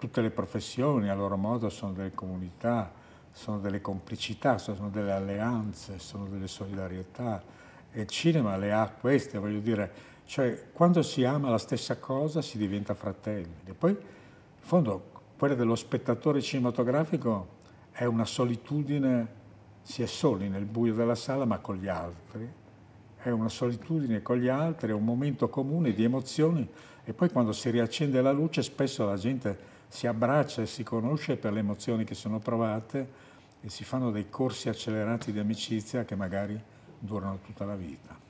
Tutte le professioni a loro modo sono delle comunità, sono delle complicità, sono delle alleanze, sono delle solidarietà e il cinema le ha queste, voglio dire, cioè quando si ama la stessa cosa si diventa fratelli. E poi, in fondo, quella dello spettatore cinematografico è una solitudine, si è soli nel buio della sala ma con gli altri, è una solitudine con gli altri, è un momento comune di emozioni e poi quando si riaccende la luce spesso la gente si abbraccia e si conosce per le emozioni che sono provate e si fanno dei corsi accelerati di amicizia che magari durano tutta la vita.